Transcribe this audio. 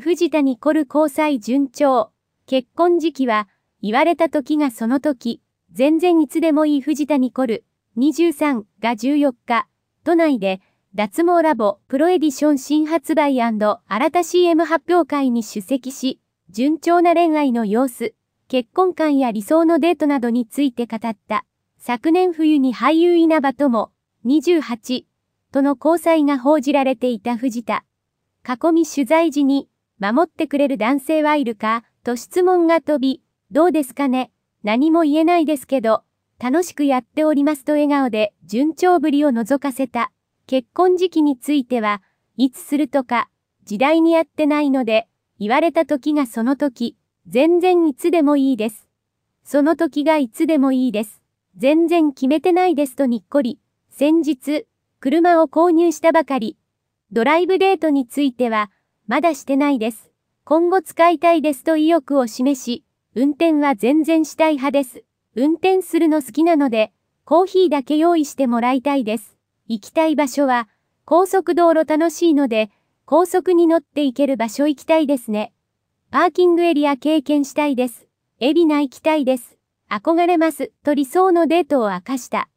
藤田ニコル交際順調。結婚時期は、言われた時がその時、全然いつでもいい藤田ニコル、23が14日、都内で、脱毛ラボプロエディション新発売新た CM 発表会に出席し、順調な恋愛の様子、結婚観や理想のデートなどについて語った。昨年冬に俳優稲葉とも、28、との交際が報じられていた藤田。囲み取材時に、守ってくれる男性はいるかと質問が飛び、どうですかね何も言えないですけど、楽しくやっておりますと笑顔で順調ぶりを覗かせた。結婚時期については、いつするとか、時代に合ってないので、言われた時がその時、全然いつでもいいです。その時がいつでもいいです。全然決めてないですとにっこり、先日、車を購入したばかり。ドライブデートについては、まだしてないです。今後使いたいですと意欲を示し、運転は全然したい派です。運転するの好きなので、コーヒーだけ用意してもらいたいです。行きたい場所は、高速道路楽しいので、高速に乗って行ける場所行きたいですね。パーキングエリア経験したいです。エビナ行きたいです。憧れます。と理想のデートを明かした。